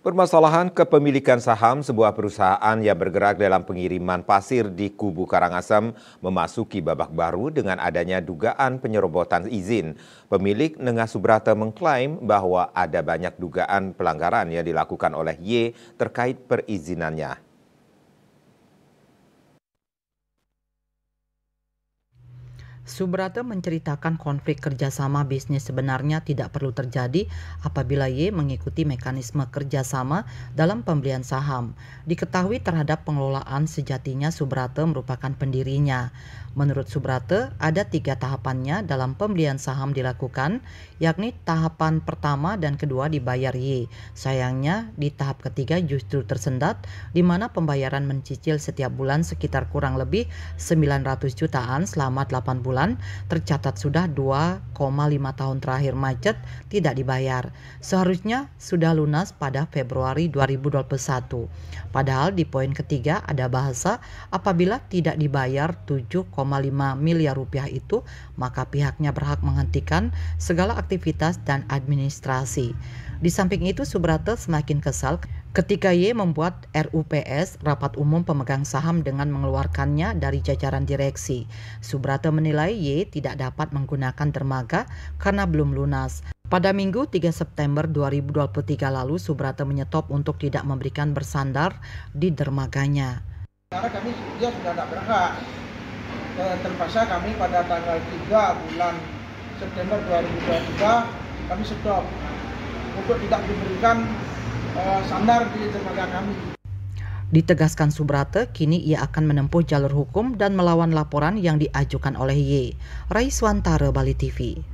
Permasalahan kepemilikan saham sebuah perusahaan yang bergerak dalam pengiriman pasir di Kubu Karangasem memasuki babak baru dengan adanya dugaan penyerobotan izin. Pemilik Nengah Subrata mengklaim bahwa ada banyak dugaan pelanggaran yang dilakukan oleh Y terkait perizinannya. Subrata menceritakan konflik kerjasama bisnis sebenarnya tidak perlu terjadi apabila Y mengikuti mekanisme kerjasama dalam pembelian saham. Diketahui terhadap pengelolaan sejatinya Subrata merupakan pendirinya. Menurut Subrata, ada tiga tahapannya dalam pembelian saham dilakukan, yakni tahapan pertama dan kedua dibayar Y. Sayangnya, di tahap ketiga justru tersendat, di mana pembayaran mencicil setiap bulan sekitar kurang lebih 900 jutaan selama 8 bulan jalan tercatat sudah 2,5 tahun terakhir macet tidak dibayar. Seharusnya sudah lunas pada Februari 2021. Padahal di poin ketiga ada bahasa apabila tidak dibayar 7,5 miliar rupiah itu maka pihaknya berhak menghentikan segala aktivitas dan administrasi. Di samping itu Subrata semakin kesal Ketika Y membuat RUPS, rapat umum pemegang saham dengan mengeluarkannya dari jajaran direksi. Subrata menilai Y tidak dapat menggunakan dermaga karena belum lunas. Pada Minggu 3 September 2023 lalu, Subrata menyetop untuk tidak memberikan bersandar di dermaganya. Karena kami dia sudah tidak berhak. Eh, terpaksa kami pada tanggal 3 bulan September 2023 kami stop untuk tidak diberikan Eh, sandar di dermaga kami. Ditegaskan Subrata, kini ia akan menempuh jalur hukum dan melawan laporan yang diajukan oleh Y. Raiswantara, Bali TV.